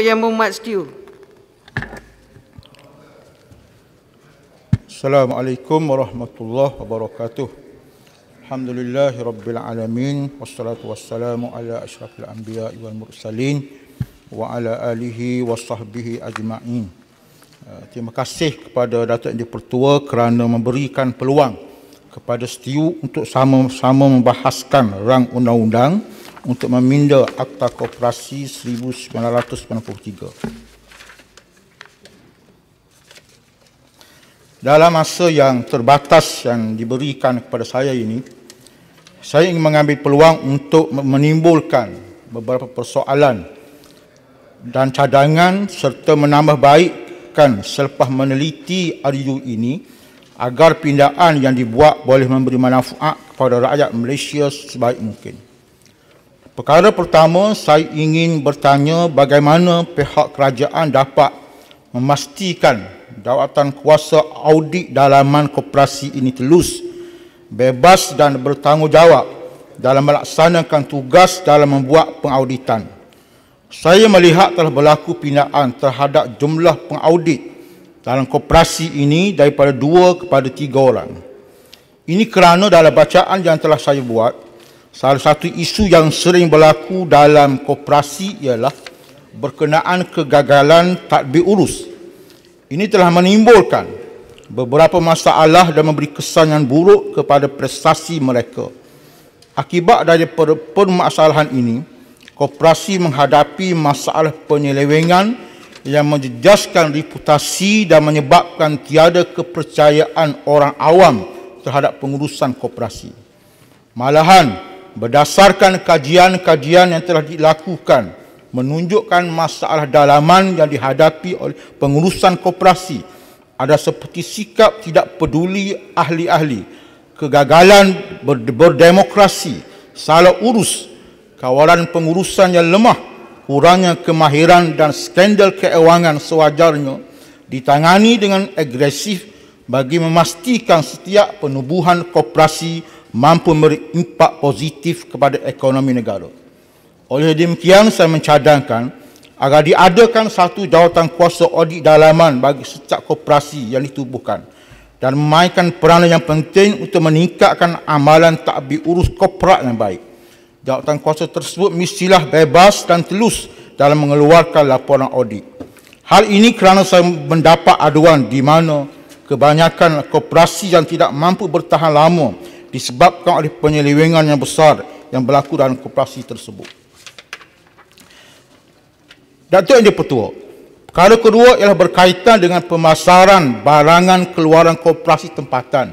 Yang Mat Setiu. Assalamualaikum warahmatullahi wabarakatuh. Alhamdulillah rabbil alamin wassalatu wassalamu ala asyrafil anbiya wal mursalin wa ala alihi washabbihi ajmain. Uh, terima kasih kepada Datuk Yang Pertua kerana memberikan peluang kepada Setiu untuk sama-sama membahaskan rang undang-undang untuk meminda Akta Koperasi 1993. Dalam masa yang terbatas yang diberikan kepada saya ini, saya ingin mengambil peluang untuk menimbulkan beberapa persoalan dan cadangan serta menambah baikkan selepas meneliti RU ini agar pindaan yang dibuat boleh memberi manfaat kepada rakyat Malaysia sebaik mungkin. Perkara pertama, saya ingin bertanya bagaimana pihak kerajaan dapat memastikan jawatan kuasa audit dalaman koperasi ini telus, bebas dan bertanggungjawab dalam melaksanakan tugas dalam membuat pengauditan. Saya melihat telah berlaku pindaan terhadap jumlah pengaudit dalam koperasi ini daripada dua kepada tiga orang. Ini kerana dalam bacaan yang telah saya buat, Salah satu isu yang sering berlaku dalam koperasi ialah berkenaan kegagalan tadbir urus. Ini telah menimbulkan beberapa masalah dan memberi kesan yang buruk kepada prestasi mereka. Akibat dari permasalahan ini, koperasi menghadapi masalah penyelewengan yang menjejaskan reputasi dan menyebabkan tiada kepercayaan orang awam terhadap pengurusan koperasi. Malahan, berdasarkan kajian-kajian yang telah dilakukan menunjukkan masalah dalaman yang dihadapi oleh pengurusan koperasi ada seperti sikap tidak peduli ahli-ahli kegagalan berdemokrasi salah urus kawalan pengurusan yang lemah kurangnya kemahiran dan skandal keuangan sewajarnya ditangani dengan agresif bagi memastikan setiap penubuhan koperasi mampu memberi impak positif kepada ekonomi negara. Oleh demikian, saya mencadangkan agar diadakan satu jawatan kuasa audit dalaman bagi setiap koperasi yang ditubuhkan dan memainkan peranan yang penting untuk meningkatkan amalan takbir urus koperat yang baik. Jawatan kuasa tersebut mestilah bebas dan telus dalam mengeluarkan laporan audit. Hal ini kerana saya mendapat aduan di mana kebanyakan koperasi yang tidak mampu bertahan lama disebabkan oleh penyelewengan yang besar yang berlaku dalam koperasi tersebut. Dan Datuk Yang petua. perkara kedua ialah berkaitan dengan pemasaran barangan keluaran koperasi tempatan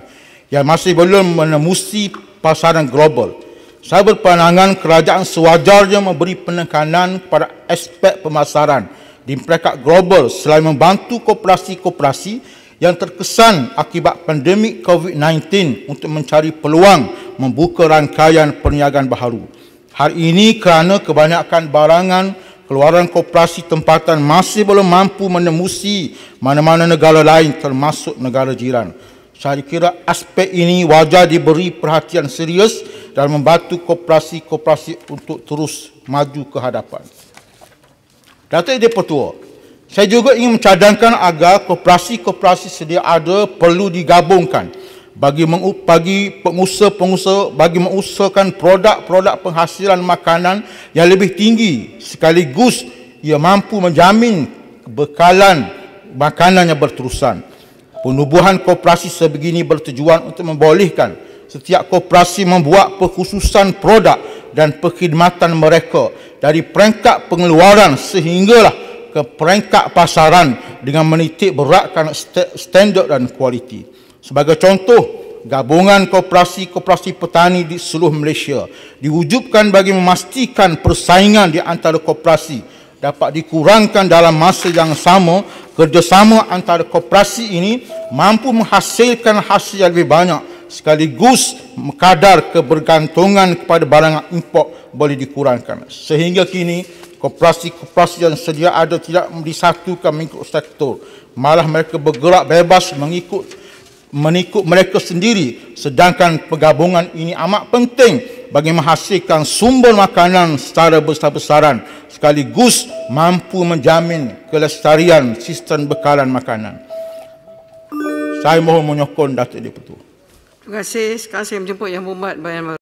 yang masih belum menemusi pasaran global. Saya berpandangan kerajaan sewajarnya memberi penekanan kepada aspek pemasaran di peringkat global selain membantu koperasi-koperasi yang terkesan akibat pandemik COVID-19 untuk mencari peluang membuka rangkaian perniagaan baharu. Hari ini kerana kebanyakan barangan keluaran koperasi tempatan masih belum mampu menembusi mana-mana negara lain termasuk negara jiran. Saya kira aspek ini wajar diberi perhatian serius dan membantu koperasi-koperasi untuk terus maju ke hadapan. Datuk Idil Pertua, saya juga ingin mencadangkan agar koperasi-koperasi sedia ada perlu digabungkan bagi bagi pengusaha-pengusaha bagi mengusahakan produk-produk penghasilan makanan yang lebih tinggi sekaligus ia mampu menjamin bekalan makanan yang berterusan. Penubuhan koperasi sebegini bertujuan untuk membolehkan setiap koperasi membuat perkhususan produk dan perkhidmatan mereka dari peringkat pengeluaran sehinggalah ke peringkat pasaran dengan menitik beratkan standard dan kualiti. Sebagai contoh, gabungan koperasi-koperasi petani di seluruh Malaysia diwujudkan bagi memastikan persaingan di antara koperasi dapat dikurangkan dalam masa yang sama kerjasama antara koperasi ini mampu menghasilkan hasil yang lebih banyak sekaligus kadar kebergantungan kepada barangan import boleh dikurangkan. Sehingga kini, koperasi-koperasi yang sedia ada tidak disatukan mengikut sektor. Malah mereka bergerak bebas mengikut menikut mereka sendiri sedangkan pergabungan ini amat penting bagi menghasilkan sumber makanan secara besar-besaran sekaligus mampu menjamin kelestarian sistem bekalan makanan. Saya mohon menyokong Datuk Deputu. Terima kasih. Sekarang saya menjemput yang berhormat Bayan Baru.